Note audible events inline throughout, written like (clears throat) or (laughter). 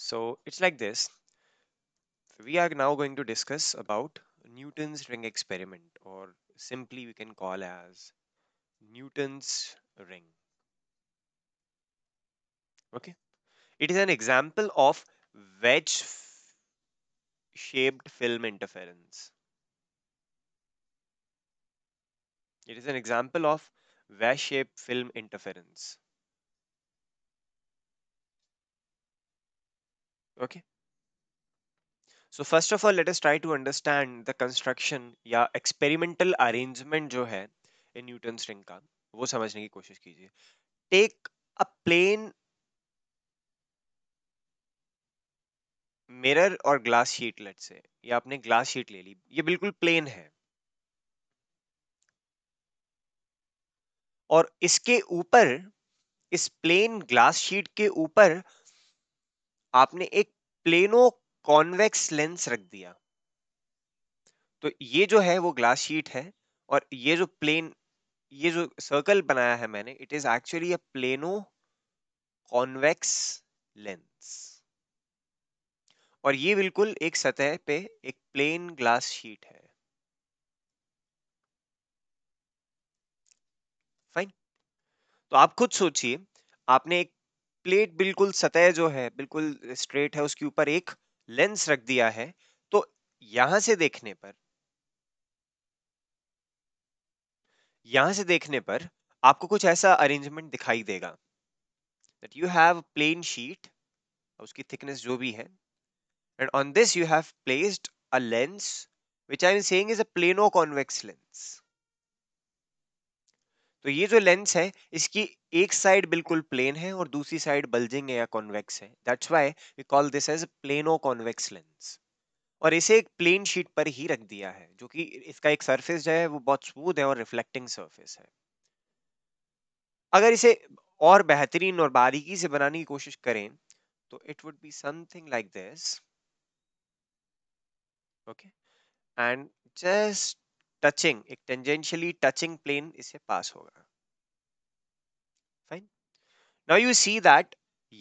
So it's like this. We are now going to discuss about Newton's ring experiment or simply we can call as Newton's ring. Okay. It is an example of wedge shaped film interference. It is an example of wedge shaped film interference. okay so first of all let us try to understand the construction ya experimental arrangement jo hai in newton's ring ka wo samajhne ki koshish kijiye take a plane mirror और glass sheet लेट से ये आपने glass sheet ले ली ये बिल्कुल plane है और इसके ऊपर इस प्लेन ग्लास शीट के ऊपर आपने एक प्लेनो कॉन्वेक्स लेंस रख दिया तो ये जो है वो ग्लास शीट है और ये जो प्लेन ये जो सर्कल बनाया है मैंने it is actually a plano convex lens और ये बिल्कुल एक सतह पे एक प्लेन ग्लास शीट है फाइन तो आप खुद सोचिए आपने एक प्लेट बिल्कुल सतह जो है बिल्कुल स्ट्रेट है उसके ऊपर एक लेंस रख दिया है तो यहां से देखने पर यहां से देखने पर आपको कुछ ऐसा अरेंजमेंट दिखाई देगा that you have plane sheet उसकी थिकनेस जो भी है and on this you have placed a lens which I am saying is a plano convex lens तो ये जो लेंस है इसकी एक साइड बिल्कुल प्लेन है और दूसरी साइड बल्जिंग है या कॉन्वेक्स है that's why we call this as plano convex lens और इसे एक प्लेन शीट पर ही रख दिया है जो कि इसका एक सरफेस जो है वो बहुत स्मूथ है और रिफ्लेक्टिंग सरफेस है अगर इसे और बेहतरीन और बारीकी से बनाने की कोशिश करें तो it would be something like this okay and just touching एक टेंजेंशियली टचिंग प्लेन इसे पास होगा fine now you see that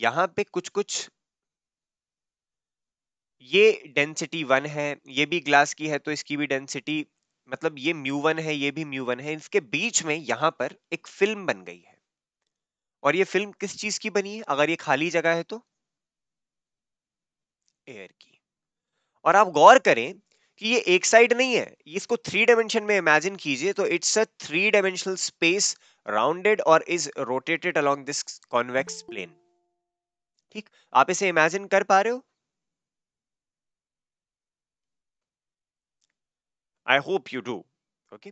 यहां पे कुछ कुछ ये डेंसिटी वन है ये भी ग्लास की है तो इसकी भी डेंसिटी मतलब ये म्यू वन है ये भी म्यू वन है इसके बीच में यहां पर एक फिल्म बन गई है और ये फिल्म किस चीज की बनी है अगर ये खाली जगह है तो एयर की और आप गौर करें कि ये एक साइड नहीं है इसको थ्री डायमेंशन में इमेजिन कीजिए तो it's a three dimensional space rounded और is rotated along this convex plane ठीक आप इसे इमेजिन कर पा रहे हो I hope you do okay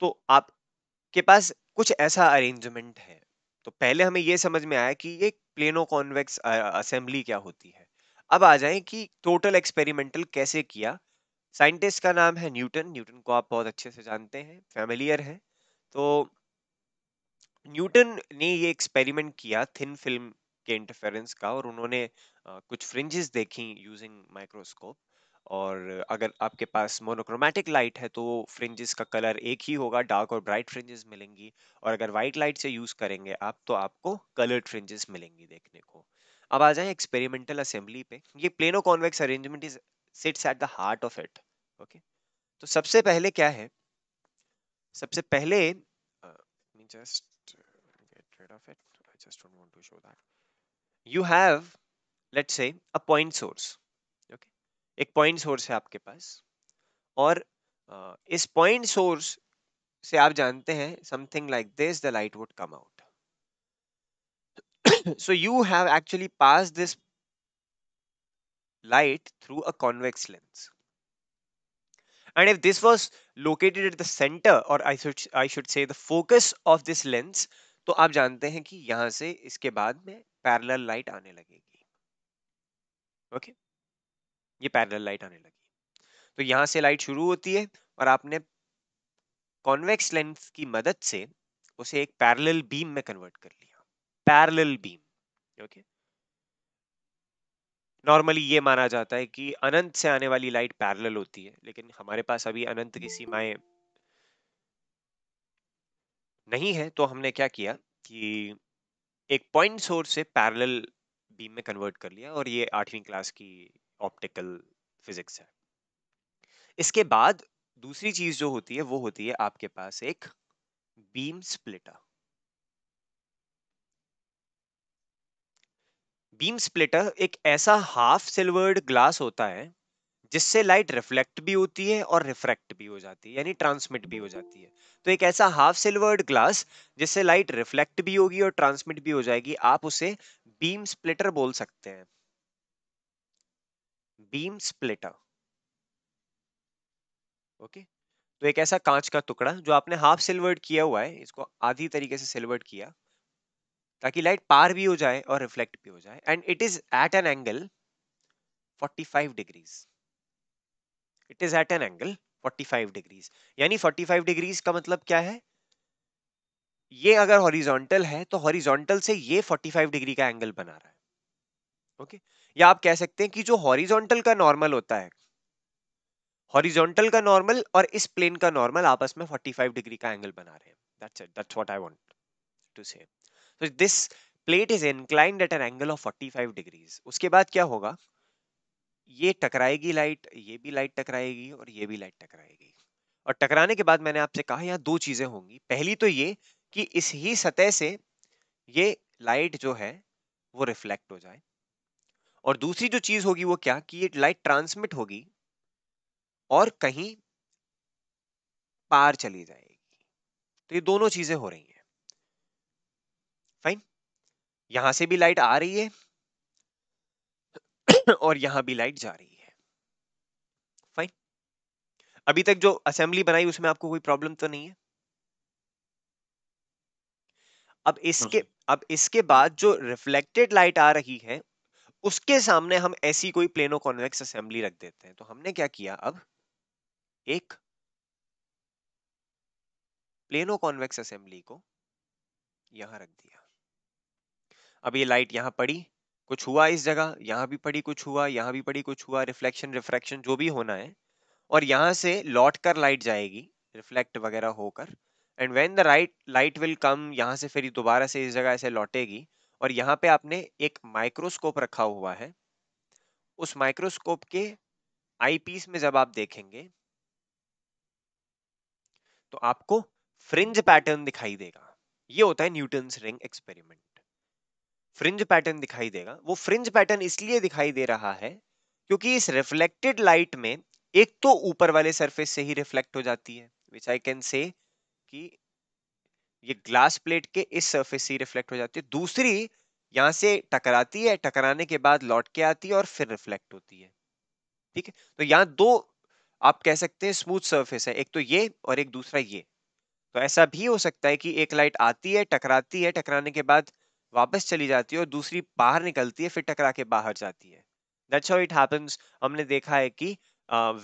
तो आपके पास कुछ ऐसा अरेंजमेंट है तो पहले हमें यह समझ में आया कि ये प्लेनो कॉन्वेक्स असेंबली क्या होती है अब आ जाएं कि टोटल एक्सपेरिमेंटल कैसे किया साइंटिस्ट का नाम है न्यूटन न्यूटन को आप बहुत अच्छे से जानते हैं फैमिलियर हैं तो न्यूटन ने ये एक्सपेरिमेंट किया थिन फिल्म के इंटरफेरेंस का और उन्होंने कुछ फ्रिंजेस देखी यूजिंग माइक्रोस्कोप और अगर आपके पास मोनोक्रोमेटिक लाइट है तो फ्रिंजेस का कलर एक ही होगा डार्क और ब्राइट फ्रिंजेस मिलेंगी और अगर वाइट लाइट से यूज़ करेंगे आप तो आपको कलर्ड फ्रिंजेस मिलेंगी देखने को अब आ जाए एक्सपेरिमेंटल असेंबली पे ये plano convex arrangement is sits at the heart of it okay तो सबसे पहले क्या है सबसे पहले just get rid of it I just don't want to show that you have let's say a point source okay एक point source है आपके पास और uh, इस पॉइंट सोर्स से आप जानते हैं something like this the light would come out so you have actually passed this light through a convex lens. And if this was located at the center or I should I should say the focus of this lens, to aap jante hain ki yahan se iske baad mein parallel light aane lagegi okay? ये parallel light आने लगी तो यहां से light शुरू होती है और आपने कॉन्वेक्स लेंस की मदद से उसे एक पैरेलल बीम में कन्वर्ट कर लिया पैरेलल बीम ओके नॉर्मली ये माना जाता है कि अनंत से आने वाली लाइट पैरेलल होती है लेकिन हमारे पास अभी अनंत की सीमाएं नहीं है तो हमने क्या किया कि एक पॉइंट सोर्स से पैरेलल बीम में कन्वर्ट कर लिया और ये आठवीं क्लास की ऑप्टिकल फिजिक्स है इसके बाद दूसरी चीज जो होती है वो होती है आपके पास एक बीम स्प्लिटर बीम स्प्लिटर एक ऐसा हाफ सिल्वर्ड ग्लास होता है जिससे लाइट रिफ्लेक्ट भी होती है और रिफ्रैक्ट भी हो जाती है यानी ट्रांसमिट भी हो जाती है तो एक ऐसा हाफ सिल्वर्ड ग्लास जिससे लाइट रिफ्लेक्ट भी होगी और ट्रांसमिट भी हो जाएगी आप उसे बीम स्प्लिटर बोल सकते हैं बीम स्प्लिटर ओके तो एक ऐसा कांच का टुकड़ा जो आपने हाफ सिल्वर्ड किया हुआ है इसको आधी तरीके से सिल्वर्ड किया ताकि लाइट पार भी हो जाए और रिफ्लेक्ट भी हो जाए and it is at an angle 45 degrees it is at an angle 45 degrees यानी 45 डिग्रीज का मतलब क्या है ये अगर हॉरिजॉन्टल है तो हॉरिजॉन्टल से ये 45 डिग्री का एंगल बना रहा है ओके okay? या आप कह सकते हैं कि जो हॉरिजॉन्टल का नॉर्मल होता है हॉरिजॉन्टल का नॉर्मल और इस प्लेन का नॉर्मल आपस में 45 डिग्री का एंगल बना रहे हैं that's it that's what I want to say तो this plate is inclined at an angle of 45 degrees उसके बाद क्या होगा ये टकराएगी लाइट ये भी लाइट टकराएगी और ये भी लाइट टकराएगी और टकराने के बाद मैंने आपसे कहा यहाँ दो चीजें होंगी पहली तो ये कि इस ही सतह से ये लाइट जो है वो रिफ्लेक्ट हो जाए और दूसरी जो चीज होगी वो क्या कि ये लाइट ट्रांसमिट होगी और कहीं पार चली जाएगी तो ये दोनों चीजें हो रही हैं फाइन यहां से भी लाइट आ रही है (coughs) और यहां भी लाइट जा रही है फाइन अभी तक जो असेंबली बनाई उसमें आपको कोई प्रॉब्लम तो नहीं है अब इसके अब इसके बाद जो रिफ्लेक्टेड लाइट आ रही है उसके सामने हम ऐसी कोई प्लेनो कॉन्वेक्स असेंबली रख देते हैं तो हमने क्या किया अब एक प्लेनो कॉन्वेक्स असेंबली को यहां रख दिया अब ये लाइट यहाँ पड़ी कुछ हुआ इस जगह यहाँ भी पड़ी कुछ हुआ यहाँ भी पड़ी कुछ हुआ रिफ्लेक्शन रिफ्रैक्शन जो भी होना है और यहाँ से लौट कर लाइट जाएगी रिफ्लेक्ट वगैरह होकर and when the right light will come यहाँ से फिर दोबारा से इस जगह ऐसे लौटेगी और यहाँ पे आपने एक माइक्रोस्कोप रखा हुआ है उस माइक्रोस्कोप के आईपीस में जब आप देखेंगे तो आपको फ्रिंज पैटर्न दिखाई देगा ये होता है Newton ring experiment fringe pattern दिखाई देगा वो फ्रिंज पैटर्न इसलिए दिखाई दे रहा है क्योंकि इस रिफ्लेक्टेड लाइट में एक तो ऊपर वाले सरफेस से ही रिफ्लेक्ट हो जाती है विच आई कैन से कि ये ग्लास प्लेट के इस सरफेस से ही रिफ्लेक्ट हो जाती है दूसरी यहाँ से टकराती है टकराने के बाद लौट के आती है और फिर रिफ्लेक्ट होती है ठीक है तो यहाँ दो आप कह सकते हैं स्मूथ सर्फेस है एक तो ये और एक दूसरा ये तो ऐसा भी हो सकता है कि एक लाइट आती है टकराती है टकराने के बाद वापस चली जाती है और दूसरी बाहर निकलती है फिर टकरा के बाहर जाती है दैट्स हाउ इट हैपेंस हमने देखा है कि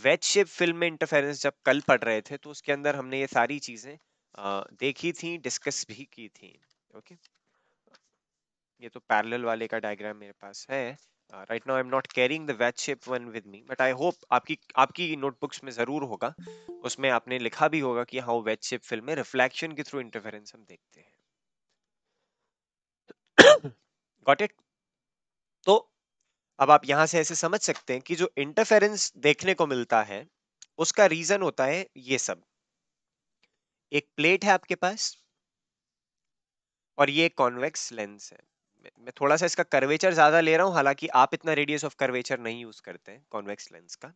वेज शेप फिल्म में इंटरफेरेंस जब कल पढ़ रहे थे तो उसके अंदर हमने ये सारी चीज़ें uh, देखी थी डिस्कस भी की थी ओके okay? ये तो पैरेलल वाले का डायग्राम मेरे पास है right now I am not carrying the wedge shape one with me but I hope आपकी आपकी नोटबुक्स में ज़रूर होगा उसमें आपने लिखा भी होगा कि हाउ वेज शेप फिल्म में रिफ्लेक्शन के थ्रू इंटरफेरेंस हम देखते हैं गॉट इट तो अब आप यहां से ऐसे समझ सकते हैं कि जो इंटरफेरेंस देखने को मिलता है उसका रीजन होता है ये सब एक प्लेट है आपके पास और ये कॉन्वेक्स लेंस है मैं थोड़ा सा इसका कर्वेचर ज़्यादा ले रहा हूं हालांकि आप इतना रेडियस ऑफ कर्वेचर नहीं यूज़ करते हैं कॉन्वेक्स लेंस का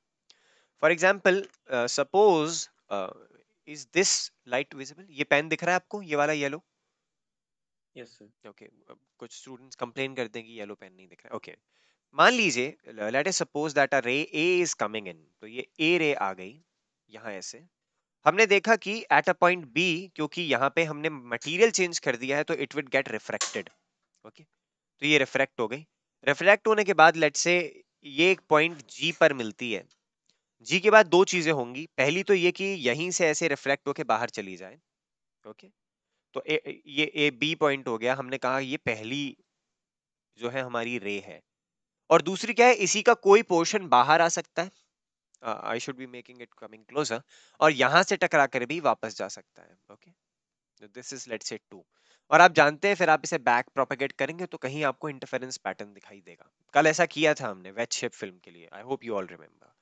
for example suppose is this light visible ये पेन दिख रहा है आपको ये वाला येलो यस सर ओके कुछ स्टूडेंट्स कंप्लेन करते हैं कि येलो पेन नहीं दिख रहा ओके मान लीजिए let's suppose that a ray A is coming in तो ये ए रे आ गई यहाँ ऐसे हमने देखा कि एट अ पॉइंट बी क्योंकि यहाँ पे हमने मटेरियल चेंज कर दिया है तो it will get refracted okay तो ये रिफ्रैक्ट हो गई रिफ्रैक्ट होने के बाद लेट से ये एक पॉइंट जी पर मिलती है जी के बाद दो चीज़ें होंगी पहली तो ये कि यहीं से ऐसे रिफ्रैक्ट होके बाहर चली जाए ओके okay? तो ए, ये ए बी पॉइंट हो गया हमने कहा ये पहली जो है हमारी रे है और दूसरी क्या है इसी का कोई पोर्शन बाहर आ सकता है I should be making it coming closer और यहाँ से टकरा कर भी वापस जा सकता है okay this is let say two और आप जानते हैं फिर आप इसे बैक प्रोपेगेट करेंगे तो कहीं आपको इंटरफेरेंस पैटर्न दिखाई देगा कल ऐसा किया था हमने वेट शेप फिल्म के लिए I hope you all remember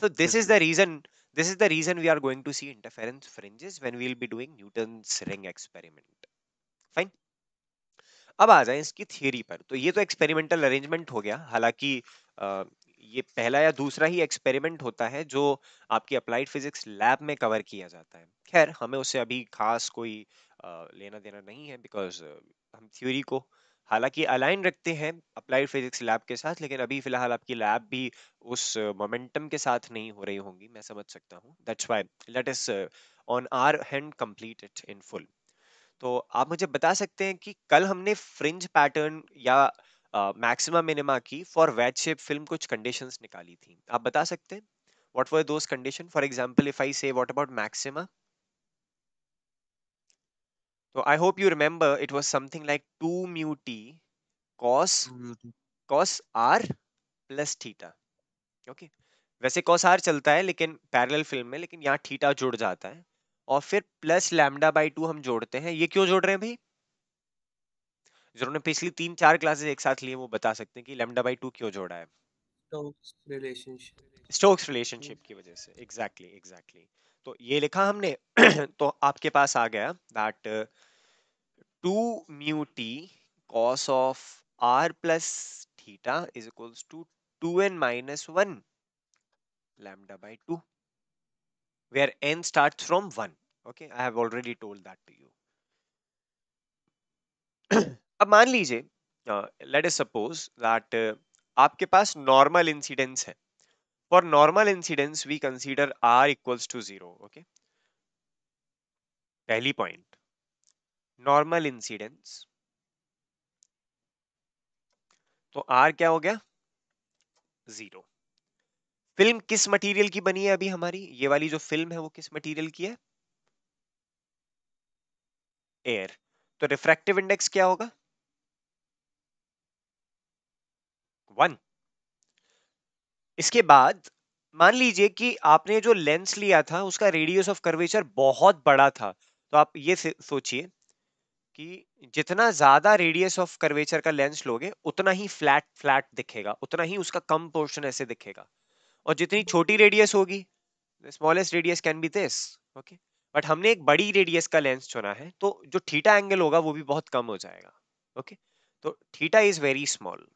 so this is the reason This is the reason we are going to see interference fringes when we will be doing Newton's ring experiment. fine अब आ जाए इसकी theory पर तो ये तो experimental arrangement हो गया हालांकि ये पहला या दूसरा ही एक्सपेरिमेंट होता है जो आपकी अप्लाइड फिजिक्स लैब में कवर किया जाता है खैर हमें उससे अभी खास कोई लेना देना नहीं है बिकॉज हम थ्योरी को हालांकि अलाइन रखते हैं अप्लाइड फिजिक्स लैब के साथ लेकिन अभी फिलहाल आपकी लैब भी उस मोमेंटम के साथ नहीं हो रही होंगी मैं समझ सकता हूँ that's why let us on our hand complete it in full तो आप मुझे बता सकते हैं कि कल हमने फ्रिंज पैटर्न या मैक्सिमा uh, मिनिमा की फॉर वेज शेप फिल्म कुछ कंडीशंस निकाली थी आप बता सकते हैं what were those condition for example if I say what about maxima So तो I hope you remember it was something like 2 mu t cos cos r plus theta. Okay. वैसे cos r चलता है लेकिन parallel film में लेकिन यहाँ theta जुड़ जाता है और फिर plus lambda by टू हम जोड़ते हैं ये क्यों जोड़ रहे हैं भाई जिन्होंने पिछली तीन चार क्लासेस एक साथ लिए वो बता सकते हैं कि लैमडा बाई टू क्यों जोड़ा है स्टोक्स रिलेशनशिप hmm. की वजह से एग्जैक्टली exactly, एग्जैक्टली exactly. तो ये लिखा हमने (clears throat) तो आपके पास आ गया that two mu t cos of r plus theta is equals to two N minus one lambda by two where n start from one okay I have already told that to you अब मान लीजिए let us suppose that आपके पास normal incidence है for normal incidence we consider r equals to 0 okay पहली point normal incidence तो r क्या हो गया जीरो फिल्म किस मटेरियल की बनी है अभी हमारी ये वाली जो फिल्म है वो किस मटेरियल की है एयर तो रिफ्रैक्टिव इंडेक्स क्या होगा वन इसके बाद मान लीजिए कि आपने जो लेंस लिया था उसका रेडियस ऑफ कर्वेचर बहुत बड़ा था तो आप ये सोचिए कि जितना ज़्यादा रेडियस ऑफ कर्वेचर का लेंस लोगे उतना ही फ्लैट फ्लैट दिखेगा उतना ही उसका कम पोर्शन ऐसे दिखेगा और जितनी छोटी रेडियस होगी smallest radius can be this okay but हमने एक बड़ी रेडियस का लेंस चुना है तो जो थीटा एंगल होगा वो भी बहुत कम हो जाएगा ओके okay? तो theta is very small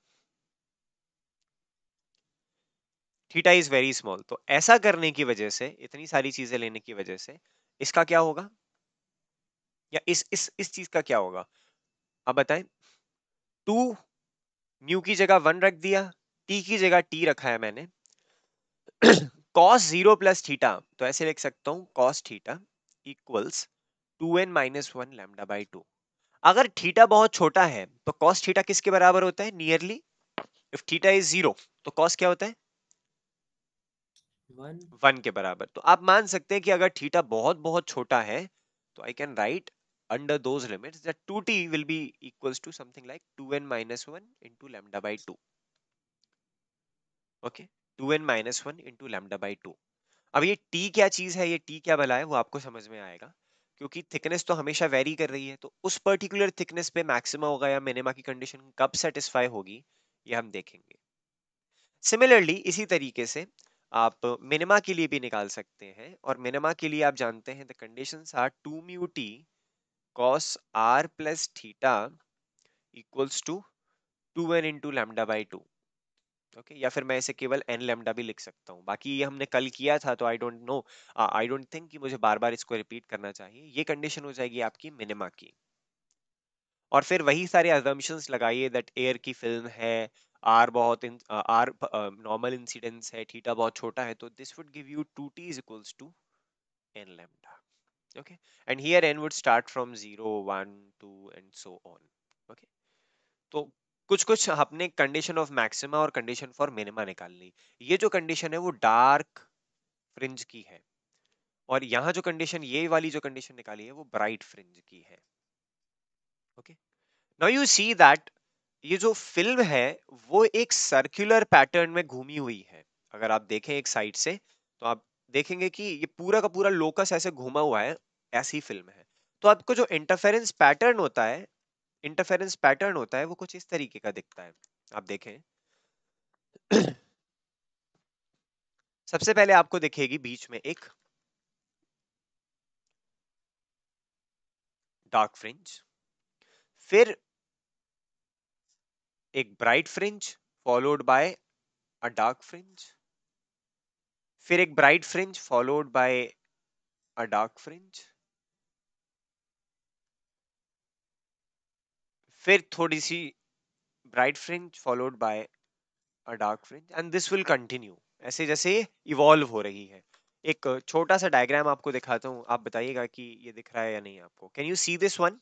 theta is very small तो ऐसा करने की वजह से इतनी सारी चीजें लेने की वजह से इसका क्या होगा या इस इस इस चीज का क्या होगा अब बताएं टू न्यू की जगह वन रख दिया टी की जगह टी रखा है मैंने कॉस जीरो प्लस थीटा तो ऐसे लिख सकता हूं cos theta equals to N minus one lambda by two अगर थीटा बहुत छोटा है तो कॉस थीटा किसके बराबर होता है nearly if theta is zero तो कॉस क्या होता है वन के बराबर तो आप मान सकते हैं कि अगर थीटा बहुत बहुत छोटा है तो I can write under those limits that 2t will be equals to something like 2n minus 1 into lambda by 2 okay 2n minus 1 into lambda by 2 अब ये टी क्या चीज है ये टी क्या भला है वो आपको समझ में आएगा क्योंकि थिकनेस तो हमेशा वेरी कर रही है तो उस पर्टिकुलर थिकनेस पे मैक्सिमा होगा या मिनिमा की कंडीशन कब सेटिस्फाई होगी ये हम देखेंगे सिमिलरली इसी तरीके से आप मिनिमा के लिए भी निकाल सकते हैं और मिनिमा के लिए आप जानते हैं the condition are two mu t cos r plus theta equals to two N into lambda by two okay या फिर मैं इसे केवल एन लेमडा भी लिख सकता हूँ बाकी ये हमने कल किया था तो I don't know I don't think कि मुझे बार बार इसको रिपीट करना चाहिए ये कंडीशन हो जाएगी आपकी मिनिमा की और फिर वही सारे अजम्पन्स लगाइए दैट एयर की फिल्म है आर बहुत इन, आर नॉर्मल इंसिडेंस है थीटा बहुत छोटा है तो this would give you two T is equals to N lambda okay and here n would start from zero one two and so on okay तो कुछ कुछ आपने कंडीशन ऑफ मैक्सिमा और कंडीशन फॉर मिनिमा निकाल ली ये जो condition है वो डार्क फ्रिंज की है और यहाँ जो कंडीशन ये वाली जो कंडीशन निकाली है वो ब्राइट फ्रिंज की है okay now you see that ये जो फिल्म है वो एक सर्कुलर पैटर्न में घूमी हुई है अगर आप देखें एक साइड से तो आप देखेंगे कि ये पूरा का पूरा लोकस ऐसे घूमा हुआ है ऐसी फिल्म है तो आपको जो इंटरफेरेंस पैटर्न होता है इंटरफेरेंस पैटर्न होता है वो कुछ इस तरीके का दिखता है आप देखें (clears throat) सबसे पहले आपको दिखेगी बीच में एक डार्क फ्रिंज फिर एक bright fringe followed by a dark fringe फिर एक bright fringe followed by a dark fringe फिर थोड़ी सी bright fringe followed by a dark fringe and this will continue ऐसे जैसे इवॉल्व हो रही है एक छोटा सा डायग्राम आपको दिखाता हूँ आप बताइएगा कि ये दिख रहा है या नहीं आपको can you see this one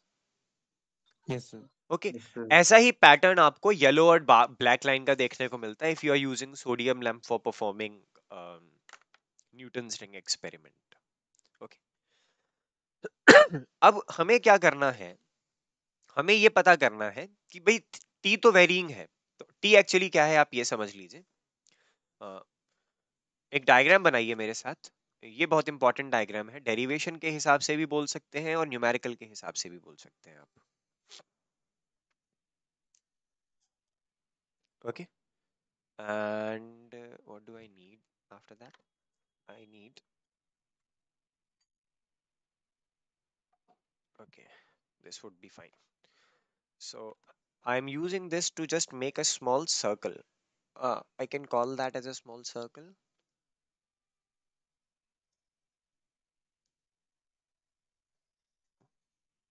yes okay okay. yes, ऐसा ही पैटर्न आपको येलो और ब्लैक लाइन का देखने को मिलता है if you are using sodium lamp for performing Newton ring experiment okay अब हमें क्या करना है हमें ये पता करना है कि भाई टी तो वेरिंग है तो टी एक्चुअली क्या है आप ये समझ लीजिए एक डायग्राम बनाइए मेरे साथ ये बहुत इंपॉर्टेंट डायग्राम है डेरिवेशन के हिसाब से भी बोल सकते हैं और न्यूमेरिकल के हिसाब से भी बोल सकते हैं आप okay and uh, what do I need after that I need okay this would be fine so I'm using this to just make a small circle uh, I can call that as a small circle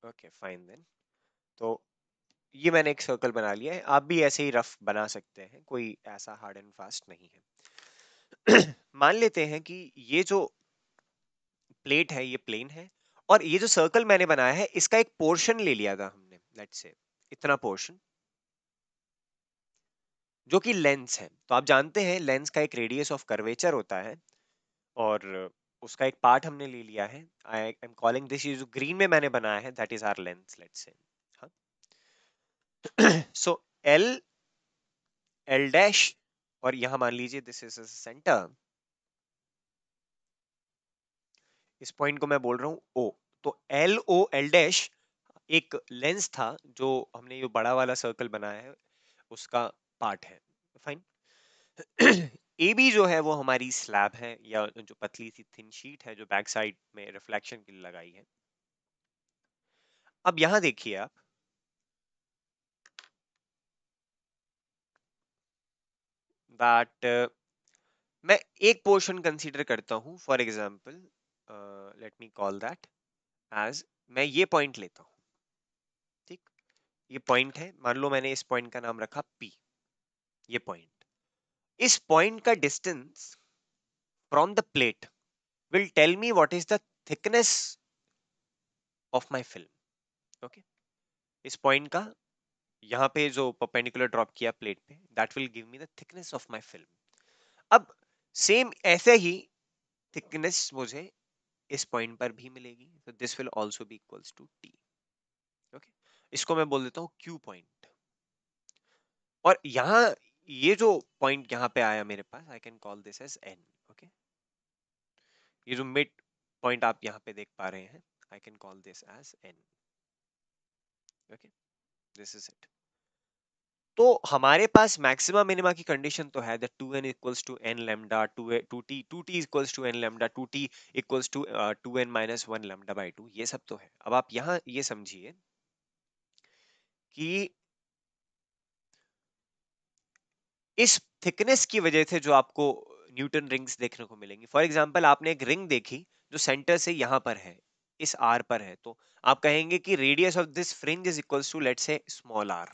okay fine then so ये मैंने एक circle बना लिया है आप भी ऐसे ही rough बना सकते हैं कोई ऐसा हार्ड एंड फास्ट नहीं है (clears throat) मान लेते हैं कि ये जो प्लेट है ये प्लेन है और ये जो सर्कल मैंने बनाया है इसका एक पोर्शन ले लिया था हमने लेट्स से इतना पोर्शन जो कि लेंस है तो आप जानते हैं लेंस का एक रेडियस ऑफ कर्वेचर होता है और उसका एक पार्ट हमने ले लिया है I am calling this is green में मैंने बनाया है that is our lens let's say so L L dash और यहां मान लीजिए दिस इज अ सेंटर इस पॉइंट को मैं बोल रहा हूं ओ तो एल ओ एल डैश एक लेंस था जो हमने ये बड़ा वाला सर्कल बनाया है उसका पार्ट है फाइन ए बी जो है वो हमारी स्लैब है या जो पतली सी थिन शीट है जो बैक साइड में रिफ्लेक्शन के लिए लगाई है अब यहां देखिए आप बट uh, मैं एक पोर्शन कंसीडर करता हूँ for example let me call that as मैं ये पॉइंट लेता हूँ ठीक ये पॉइंट है मान लो मैंने इस पॉइंट का नाम रखा पी ये पॉइंट इस पॉइंट का distance from the plate will tell me what is the thickness of my film okay इस पॉइंट का यहाँ पे जो परपेंडिकुलर ड्रॉप किया प्लेट पे that will give me the thickness of my film अब सेम ऐसे ही थिकनेस मुझे इस पॉइंट पर भी मिलेगी तो this will also be equals to t okay इसको मैं बोल देता हूँ क्यू पॉइंट और यहाँ ये जो पॉइंट यहाँ पे आया मेरे पास I can call this as N okay ये जो मिड पॉइंट आप यहाँ पे देख पा रहे हैं I can call this as N okay okay? This is it तो हमारे पास मैक्सिमा मिनिमा की कंडीशन तो है that 2n equals to n lambda 2t 2t equals to n lambda 2t equals to 2n minus 1 lambda by 2 ये सब तो है अब आप यहां ये समझिए कि इस थिकनेस की वजह से जो आपको न्यूटन रिंग्स देखने को मिलेंगी फॉर एग्जांपल आपने एक रिंग देखी जो सेंटर से यहां पर है इस आर पर है तो आप कहेंगे कि radius of this fringe is equal to let say small r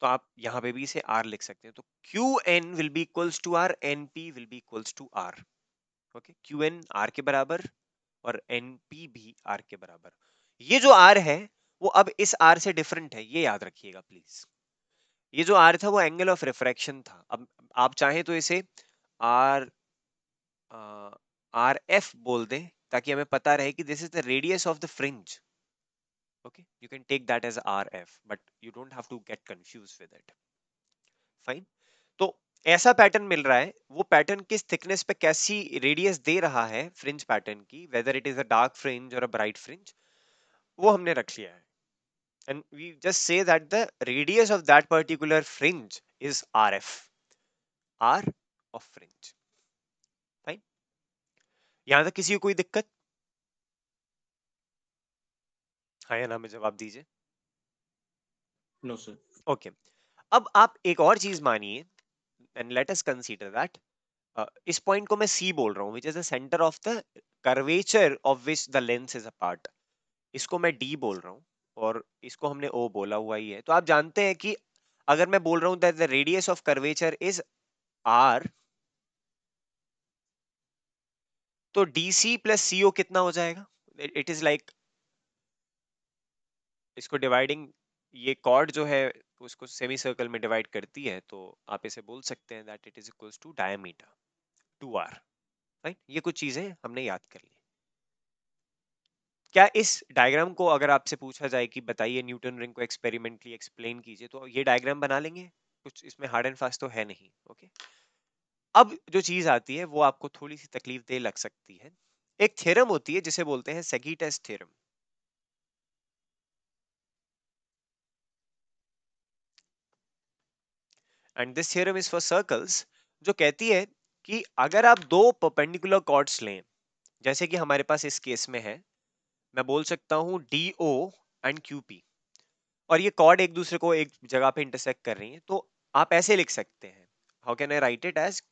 तो आप यहां पे भी इसे आर लिख सकते हैं तो Q N will be equals to r N P will be equals to r okay Q N r के बराबर और एन पी भी आर के बराबर ये जो आर है वो अब इस आर से डिफरेंट है ये याद रखिएगा प्लीज ये जो आर था वो एंगल ऑफ रिफ्रैक्शन था अब आप चाहें तो इसे आर आर एफ बोल दें ताकि हमें पता रहे कि this is the radius of the fringe okay you can take that as r f but you don't have to get confuse with it fine तो ऐसा पैटर्न मिल रहा है वो पैटर्न किस थिकनेस पे कैसी रेडियस दे रहा है फ्रिंज पैटर्न की whether it is a dark fringe और अ ब्राइट फ्रिंज वो हमने रख लिया है and we just say that the radius of that particular fringe is rf r of fringe यहां तक किसी को कोई दिक्कत हाँ या ना में जवाब दीजिए नो सर ओके अब आप एक और चीज मानिए and let us consider that इस पॉइंट को मैं सी बोल रहा हूँ which is the centre of the curvature of which the lens is a part इसको मैं डी बोल रहा हूँ और इसको हमने ओ बोला हुआ ही है तो आप जानते हैं कि अगर मैं बोल रहा हूँ that the radius of curvature is r तो डीसी प्लस सीओ कितना हो जाएगा इट इज लाइक इसको डिवाइडिंग ये कॉर्ड जो है उसको सेमी सर्कल में डिवाइड करती है तो आप इसे बोल सकते हैं that it is equals to diameter two r right ये कुछ चीजें हमने याद कर ली क्या इस डायग्राम को अगर आपसे पूछा जाए कि बताइए न्यूटन रिंग को एक्सपेरिमेंटली एक्सप्लेन कीजिए तो ये डायग्राम बना लेंगे कुछ इसमें हार्ड एंड फास्ट तो है नहीं ओके okay? अब जो चीज आती है वो आपको थोड़ी सी तकलीफ दे लग सकती है एक थ्योरम होती है जिसे बोलते हैं test theorem and this theorem is for circles जो कहती है कि अगर आप दो परपेंडिकुलर कॉर्ड्स लें जैसे कि हमारे पास इस केस में है मैं बोल सकता हूं D O and Q P और ये कॉर्ड एक दूसरे को एक जगह पे इंटरसेक्ट कर रही है तो आप ऐसे लिख सकते हैं how can I write it as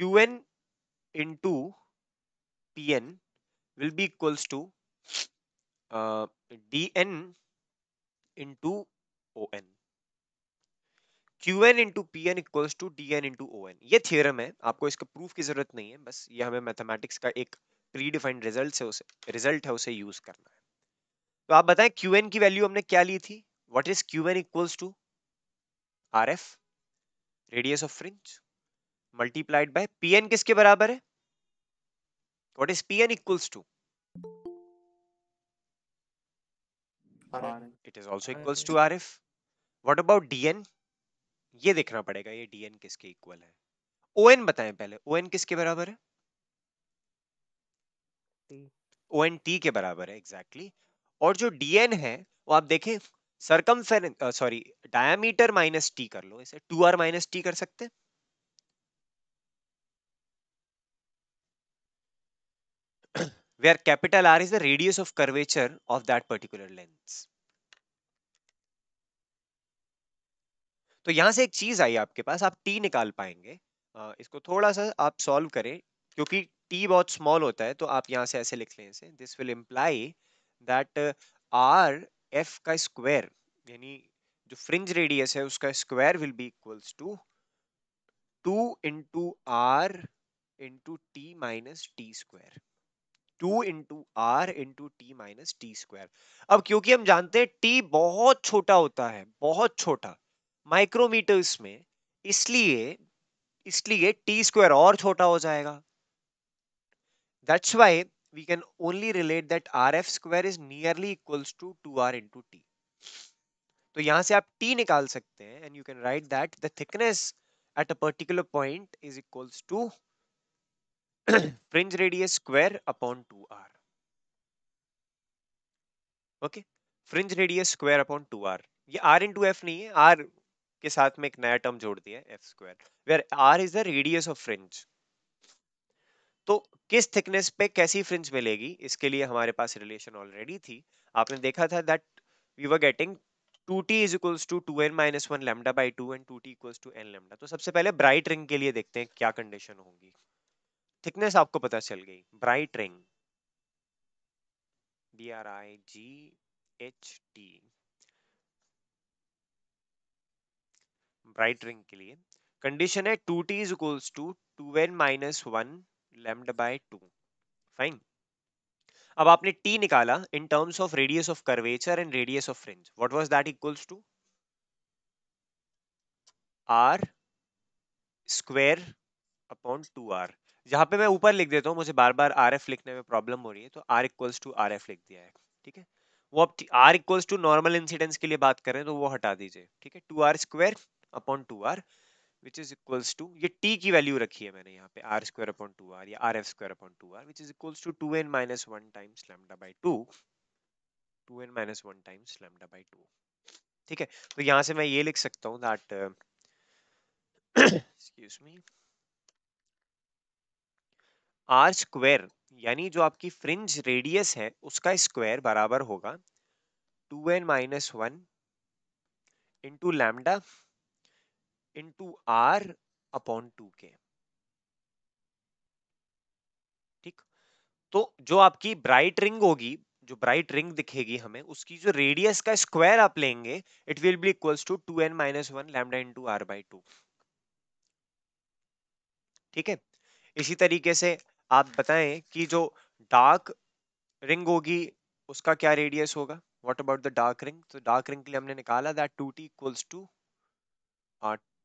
qn into pn will be equals to uh, dn into on qn into pn equals to dn into on ये थ्योरम है आपको इसका प्रूफ की जरूरत नहीं है बस ये हमें मैथमेटिक्स का एक प्रीडिफाइंड रिजल्ट है उसे रिजल्ट है उसे यूज करना है तो आप बताएं qn की वैल्यू हमने क्या ली थी what is qn equals to rf radius of fringe multiplied by P N किसके बराबर है what is P N equals to it is also equals to are f what about D N ये देखना पड़ेगा ये डी एन किसके equal है O N बताए पहले ओ एन किसके बराबर है ओ एन टी के बराबर है एग्जैक्टली exactly. और जो डी एन है वो आप देखें circum sorry diameter minus t कर लो इसे टू आर माइनस टी कर सकते हैं where capital R is the radius of curvature of that particular lens. तो यहां से एक चीज आई आपके पास आप टी निकाल पाएंगे इसको थोड़ा सा आप सॉल्व करें क्योंकि टी बहुत स्मॉल होता है तो आप यहाँ से ऐसे लिख लें इसे this will imply that r f का स्क्वायर यानी जो फ्रिंज रेडियस है उसका square will be equals to two into are into t minus t square two into are into t minus t square अब क्योंकि हम जानते हैं टी बहुत छोटा होता है बहुत छोटा माइक्रोमीटर्स में इसलिए इसलिए टी स्क्वायर और छोटा हो जाएगा that's why we can only relate that r F square is nearly equals to two r into t तो यहां से आप टी निकाल सकते हैं and you can write that the thickness at a particular point is equals to fringe radius square upon two r okay fringe radius square upon two r ये r in two f नहीं है are के साथ में एक नया term जोड़ दिया F square where R is the radius of fringe तो किस थिकनेस पे कैसी फ्रिंज मिलेगी इसके लिए हमारे पास रिलेशन ऑलरेडी थी आपने देखा था that we were getting 2t is equals to 2n minus 1 lambda by 2 and 2t equals to n lambda तो सबसे पहले ब्राइट रिंग के लिए देखते हैं क्या कंडीशन होगी थिकनेस आपको पता चल गई bright ring B R I G H T bright ring के लिए कंडीशन है two T is equals to two N minus one lambda by two fine अब आपने टी निकाला in terms of radius of curvature and radius of fringe what was that equals to R square upon two R यहाँ पे मैं ऊपर लिख देता हूँ मुझे बार बार आर एफ लिखने में प्रॉब्लम हो रही है तो R equals to are F लिख दिया है ठीक है वो अब R equals to normal incidence के लिए बात करें तो वो हटा दीजिए ठीक है two R square upon two R which is equals to ये टी की वैल्यू रखी है मैंने यहाँ पे R square upon two R या R F square upon two R which is equals to two N minus one times lambda by two two N minus one times lambda by two ठीक है तो यहाँ से मैं ये लिख सकता हूँ that excuse me R square यानी जो आपकी फ्रिंज रेडियस है उसका स्क्वायर बराबर होगा two N minus one into lambda into R upon two के ठीक तो जो आपकी ब्राइट रिंग होगी जो ब्राइट रिंग दिखेगी हमें उसकी जो रेडियस का स्क्वायर आप लेंगे it will be equals to two N minus one lambda into R by two ठीक है इसी तरीके से आप बताएं कि जो डार्क रिंग होगी उसका क्या रेडियस होगा what about the dark ring तो डार्क रिंग के लिए हमने निकाला that two T equals to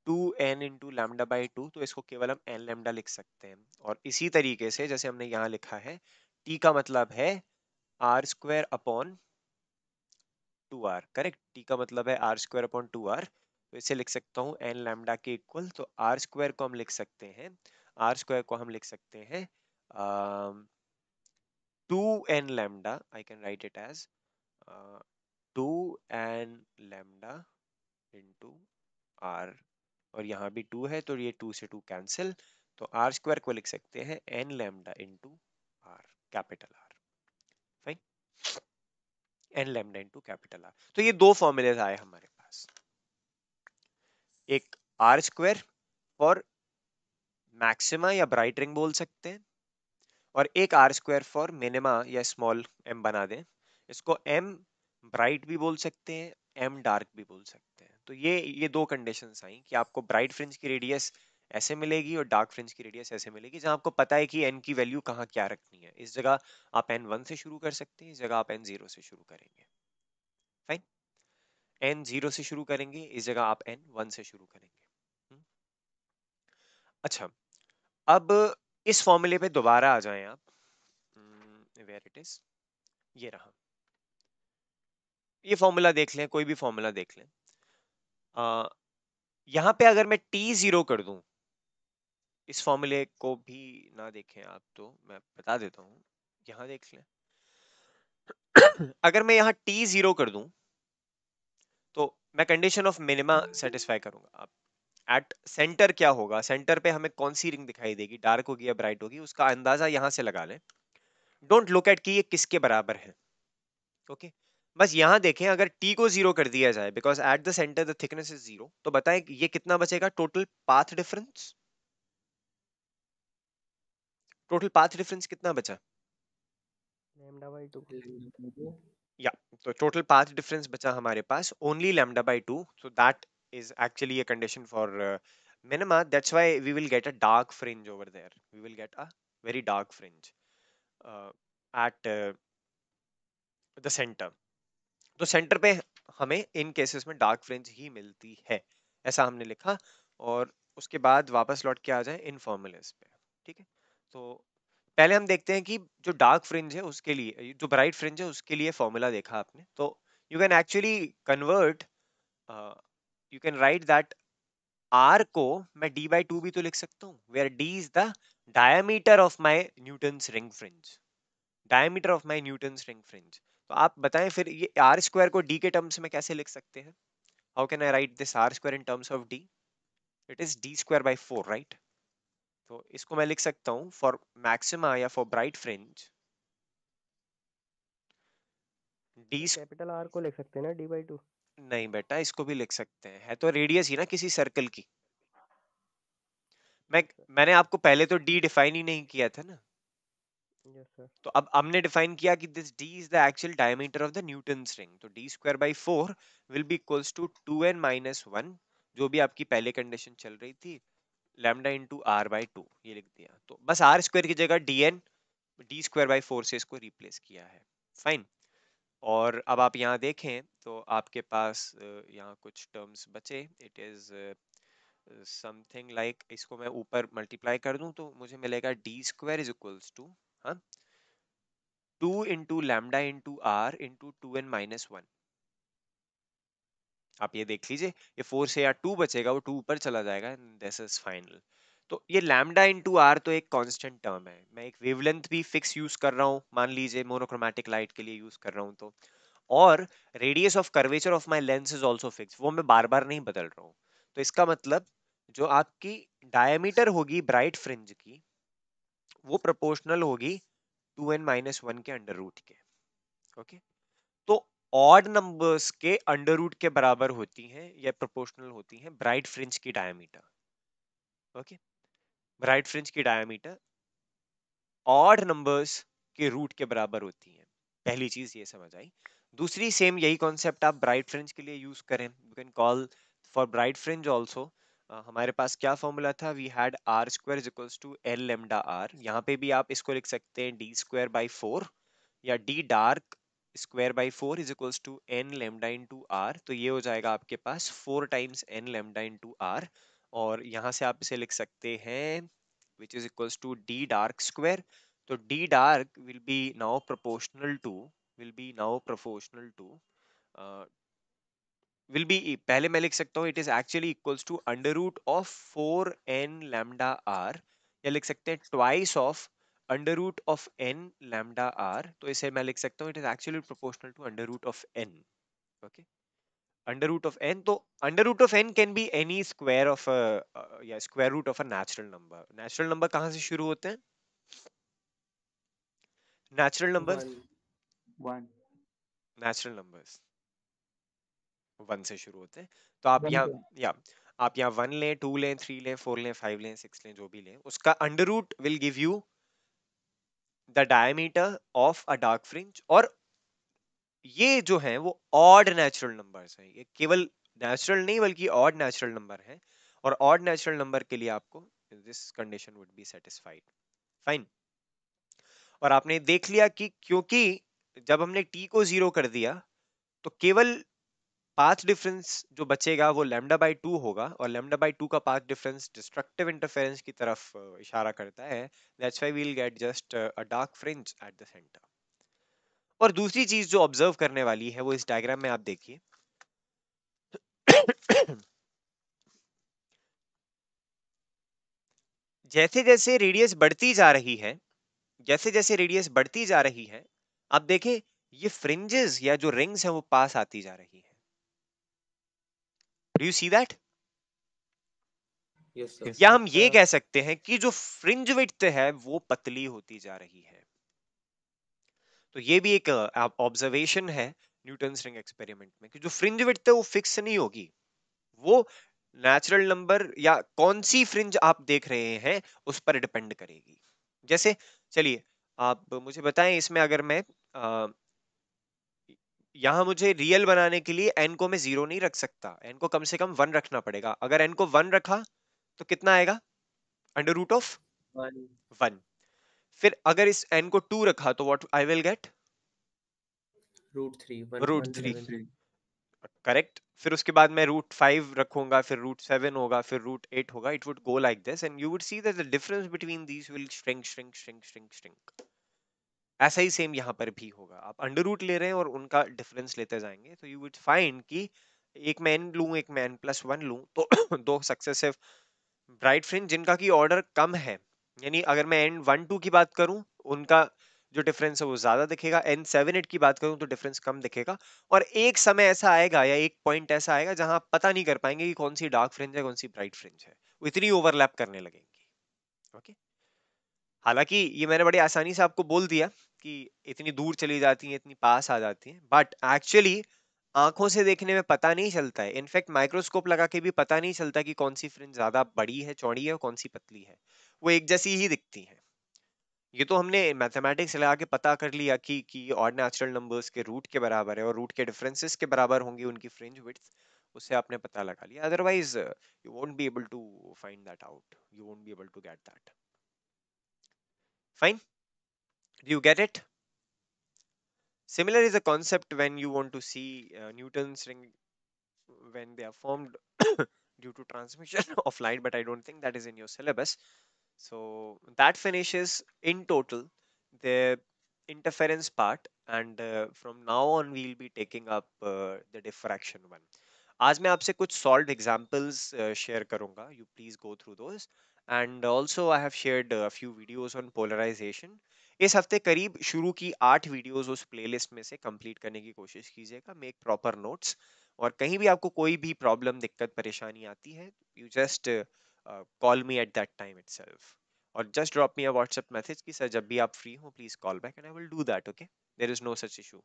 two N into lambda by two तो इसको केवल हम एन लैमडा लिख सकते हैं और इसी तरीके से जैसे हमने यहाँ लिखा है टी का मतलब है R square upon two R correct T का मतलब है R square upon two R तो इसे लिख सकता हूँ एन लैमडा के इक्वल तो आर स्क्वायर को हम लिख सकते हैं आर स्क्वायर को हम लिख सकते हैं um, 2n lambda I can write it as uh, 2n lambda into r और यहाँ भी 2 है तो ये 2 से 2 कैंसिल तो r स्क्वायर को लिख सकते हैं n lambda into r capital r fine n lambda into capital r तो ये दो फॉर्मूलेज आए हमारे पास एक r स्क्वायर और मैक्सिमा या ब्राइट रिंग बोल सकते हैं और एक आर स्क्वायर फॉर मिनिमा या स्मॉल एम बना दें इसको एम ब्राइट भी बोल सकते हैं एम डार्क भी बोल सकते हैं तो ये ये दो कंडीशन आई कि आपको ब्राइट फ्रिंज की रेडियस ऐसे मिलेगी और डार्क फ्रिंज की रेडियस ऐसे मिलेगी जहां आपको पता है कि एन की वैल्यू कहाँ क्या रखनी है इस जगह आप एन वन से शुरू कर सकते हैं इस जगह आप एन जीरो से शुरू करेंगे फाइन एन जीरो से शुरू करेंगे इस जगह आप एन वन से शुरू करेंगे हुँ? हम्म? अच्छा अब इस फॉर्मूले पे दोबारा आ जाएं आप वेर इट इज ये रहा ये फॉर्मूला देख लें कोई भी फॉर्मूला देख लें यहाँ पे अगर मैं टी ज़ीरो कर दूं इस फॉर्मूले को भी ना देखें आप तो मैं बता देता हूँ यहाँ देख लें अगर मैं यहाँ टी ज़ीरो कर दूं तो मैं कंडीशन ऑफ मिनिमा सेटिस्फाई करूंगा आप एट सेंटर क्या होगा सेंटर पे हमें कौन सी रिंग दिखाई देगी डार्क होगी या ब्राइट होगी उसका अंदाजा यहां से लगा लें डोंट लुक एट कि ये किसके बराबर है ओके okay? बस यहां देखें अगर टी को जीरो कर दिया जाए because at the centre the thickness is zero तो बताएं ये कितना बचेगा total path difference total path difference कितना बचा या तो टोटल पाथ डिफरेंस बचा हमारे पास only lambda by two so that is actually a condition for uh, minima. That's why we will get a dark fringe over there. We will get a very dark fringe uh, at uh, the center. तो centre पे हमें इन cases में dark fringe ही मिलती है ऐसा हमने लिखा और उसके बाद वापस लौट के आ जाए इन फॉर्मुलेस पे ठीक है तो पहले हम देखते हैं कि जो डार्क फ्रिंज है उसके लिए जो ब्राइट फ्रिंज है उसके लिए फॉर्मूला देखा आपने तो you can actually convert you can write that R को मैं डी बाई टू भी तो लिख सकता हूँ where D is the diameter of my Newton ring fringe diameter of my Newton ring fringe तो आप बताएं फिर ये आर स्क्वायर को डी के टर्म्स में कैसे लिख सकते हैं how can I write this R square in terms of D it is D square by four right तो इसको मैं लिख सकता हूँ फॉर मैक्सिमा या for bright fringe D capital R को लिख सकते हैं ना डी बाई टू नहीं बेटा इसको भी लिख सकते हैं है तो रेडियस ही ना किसी सर्कल की मैं अच्छा। मैंने आपको पहले तो डी डिफाइन ही नहीं किया था ना तो अब हमने डिफाइन किया कि this D is the actual diameter of the Newton ring तो D square by four will be equals to two N minus one जो भी आपकी पहले कंडीशन चल रही थी lambda into R by two ये लिख दिया तो बस आर स्क्वायर की जगह D N D square by four से इसको रिप्लेस किया है फाइन और अब आप यहाँ देखें तो आपके पास यहाँ कुछ टर्म्स बचे इट इज़ समथिंग लाइक इसको मैं ऊपर मल्टीप्लाई कर दूँ तो मुझे मिलेगा D square is equals to हाँ two into lambda into are into two N minus one आप ये देख लीजिए ये फोर से या टू बचेगा वो टू ऊपर चला जाएगा दिस इज फाइनल तो ये लैमडा टू आर तो एक कांस्टेंट टर्म है मैं एक वेवलेंथ भी फिक्स यूज कर रहा हूँ मान लीजिए मोनोक्रोमेटिक लाइट के लिए यूज कर रहा हूँ तो और radius of curvature of my lens is also fix वो मैं बार बार नहीं बदल रहा हूँ तो इसका मतलब जो आपकी डायमीटर होगी ब्राइट फ्रिंज की वो प्रोपोर्शनल होगी टू एन माइनस वन के अंडर रूट के ओके तो ऑड नंबर्स के अंडर रूट के बराबर होती हैं या प्रोपोर्शनल होती हैं ब्राइट फ्रिंज की डायमीटर ओके ब्राइट फ्रिंज की डायमीटर ऑड नंबर्स के रूट के बराबर होती हैं पहली चीज ये समझ आई दूसरी सेम यही कॉन्सेप्ट आप ब्राइट फ्रिंज के लिए यूज करें you can call for bright fringe also हमारे पास क्या फॉर्मूला था we had R square is equals to L lambda R यहाँ पे भी आप इसको लिख सकते हैं डी स्क्वायर बाई फोर या D dark square by four is equals to N lambda into R तो ये हो जाएगा आपके पास four times N lambda into R और यहाँ से आप इसे लिख सकते हैं which is equals to D dark square तो D dark will be now proportional to will be now proportional to will be पहले मैं लिख सकता हूँ it is actually equals to under root of four N lambda R या लिख सकते हैं twice of under root of N lambda R तो इसे मैं लिख सकता हूँ it is actually proportional to under root of N okay under root of N तो under root of N can be any square of या square root of a natural number natural number कहाँ से शुरू होते हैं natural number one natural numbers one से शुरू होते हैं तो आप यहाँ या आप यहाँ वन लें टू लें थ्री लें फोर लें फाइव लें सिक्स लें जो भी लें उसका under root will give you the diameter of a dark fringe और ये जो है वो ऑड नेचुरल नंबर्स हैं ये केवल नेचुरल नहीं बल्कि ऑड नेचुरल नंबर हैं और ऑड नेचुरल नंबर के लिए आपको this condition would be satisfied fine और आपने देख लिया कि क्योंकि जब हमने टी को जीरो कर दिया तो केवल पाथ डिफरेंस जो बचेगा वो लेमडा बाई टू होगा और लेमडा बाई टू का पाथ डिफरेंस डिस्ट्रक्टिव इंटरफेरेंस की तरफ इशारा करता है that's why we'll get just a dark fringe at the centre और दूसरी चीज जो ऑब्जर्व करने वाली है वो इस डायग्राम में आप देखिए जैसे जैसे रेडियस बढ़ती जा रही है जैसे जैसे रेडियस बढ़ती जा रही है आप देखें ये फ्रिंजेस या जो रिंग्स हैं वो पास आती जा रही है डू यू सी दैट या हम ये कह सकते हैं कि जो फ्रिंज विट है वो पतली होती जा रही है तो ये भी एक ऑब्जर्वेशन है न्यूटन रिंग एक्सपेरिमेंट में कि जो फ्रिंज विड्थ है वो फिक्स नहीं होगी वो नेचुरल नंबर या कौन सी फ्रिंज आप देख रहे हैं उस पर डिपेंड करेगी जैसे चलिए आप मुझे बताएं इसमें अगर मैं आ, यहाँ मुझे रियल बनाने के लिए एन को मैं जीरो नहीं रख सकता एन को कम से कम वन रखना पड़ेगा अगर एन को वन रखा तो कितना आएगा अंडर रूट ऑफ वन फिर अगर इस एन को टू रखा तो what I will get root three root three correct फिर उसके बाद मैं रूट फाइव रखूंगा फिर रूट सेवन होगा फिर रूट एट होगा it would go like this and you would see that the difference between these will shrink shrink shrink shrink shrink ऐसा ही सेम यहाँ पर भी होगा आप अंडर रूट ले रहे हैं और उनका डिफरेंस लेते जाएंगे तो यू वुड फाइंड कि एक मैं एन लूँ एक मैं एन प्लस वन लूँ तो (coughs) दो सक्सेसिव ब्राइट फ्रेंड जिनका की ऑर्डर कम है यानी अगर मैं एन वन टू की बात करूं उनका जो डिफरेंस है वो ज़्यादा दिखेगा एन सेवन एट की बात करूं तो डिफरेंस कम दिखेगा और एक समय ऐसा आएगा या एक पॉइंट ऐसा आएगा जहां आप पता नहीं कर पाएंगे कि कौन सी डार्क फ्रिंज है कौन सी ब्राइट फ्रिंज है वो इतनी ओवरलैप करने लगेंगी ओके हालांकि ये मैंने बड़ी आसानी से आपको बोल दिया कि इतनी दूर चली जाती है इतनी पास आ जाती है बट एक्चुअली आंखों से देखने में पता नहीं चलता है इनफैक्ट माइक्रोस्कोप लगा के भी पता नहीं चलता कि कौन सी फ्रिंज ज़्यादा बड़ी है चौड़ी है और कौन सी पतली है वो एक जैसी ही दिखती है ये तो हमने मैथमेटिक्स लगा के पता कर लिया कि कि ऑड नेचुरल नंबर्स के रूट के बराबर है और रूट के डिफरेंसेस के बराबर होंगी उनकी फ्रिंज विड्थ उससे आपने पता लगा लिया otherwise you won't be able to find that out you won't be able to get that fine do you get it Similar is a concept when you want to see uh, Newton's ring when they are formed (coughs) due to transmission (laughs) of light, but I don't think that is in your syllabus. So that finishes in total the interference part and uh, from now on we'll be taking up uh, the diffraction one. आज मैं आपसे कुछ solve uh, share karunga You please go through those, and also I have shared uh, a few videos on polarization. इस हफ्ते करीब शुरू की आठ वीडियोस उस प्लेलिस्ट में से कंप्लीट करने की कोशिश कीजिएगा मेक प्रॉपर नोट्स और कहीं भी आपको कोई भी प्रॉब्लम दिक्कत परेशानी आती है you just call me at that time it और just drop me a WhatsApp message कि सर जब भी आप फ्री हो please call back and I will do that okay there is no such issue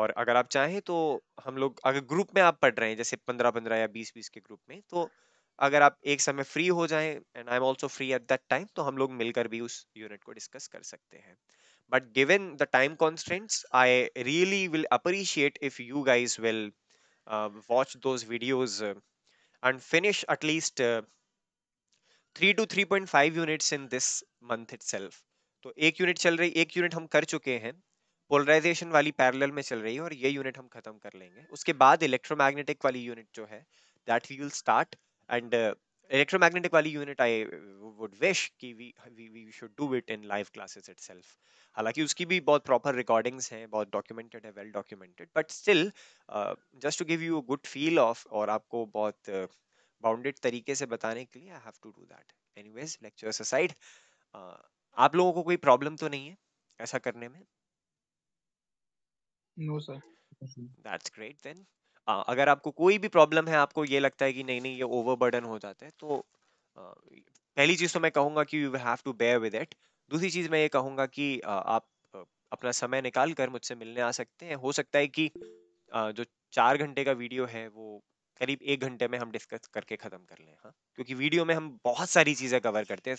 और अगर आप चाहें तो हम लोग अगर ग्रुप में आप पढ़ रहे हैं जैसे पंद्रह पंद्रह या बीस बीस के ग्रुप में तो अगर आप एक समय फ्री हो जाएं and I am also free at that time तो हम लोग मिलकर भी उस यूनिट को डिस्कस कर सकते हैं but given the time constants I really will appreciate if you guys will watch those videos and finish at least uh, 3 to 3.5 units in this month itself तो एक यूनिट चल रही एक यूनिट हम कर चुके हैं पोलराइजेशन वाली पैरेलल में चल रही है और ये यूनिट हम खत्म कर लेंगे उसके बाद इलेक्ट्रोमैग्नेटिक वाली यूनिट जो है that we will start and uh, electromagnetic वाली unit I would wish कि we, we we should do it in live classes itself हालांकि उसकी भी बहुत proper recordings हैं बहुत documented है well documented but still uh, just to give you a good feel of और आपको बहुत uh, bounded तरीके से बताने के लिए I have to do that anyways lectures aside uh, आप लोगों को कोई problem तो नहीं है ऐसा करने में no sir that's great then आ, अगर आपको कोई भी प्रॉब्लम है आपको ये लगता है कि नहीं नहीं ये ओवरबर्डन हो जाता है तो आ, पहली चीज़ तो मैं कहूँगा कि you have to bear with it दूसरी चीज़ मैं ये कहूँगा कि आ, आप अपना समय निकाल कर मुझसे मिलने आ सकते हैं हो सकता है कि जो चार घंटे का वीडियो है वो करीब एक घंटे में हम डिस्कस करके ख़त्म कर लें हाँ क्योंकि वीडियो में हम बहुत सारी चीज़ें कवर करते हैं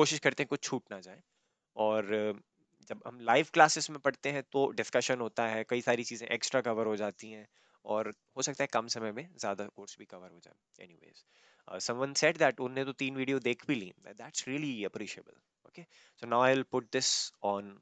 कोशिश करते हैं कुछ छूट ना जाए और जब हम लाइव क्लासेस में पढ़ते हैं तो डिस्कशन होता है कई सारी चीज़ें एक्स्ट्रा कवर हो जाती हैं और हो सकता है कम समय में ज़्यादा कोर्स भी कवर हो जाए anyways summon set that उनने तो तीन वीडियो देख भी ली that's really appreciable okay so now I will put this on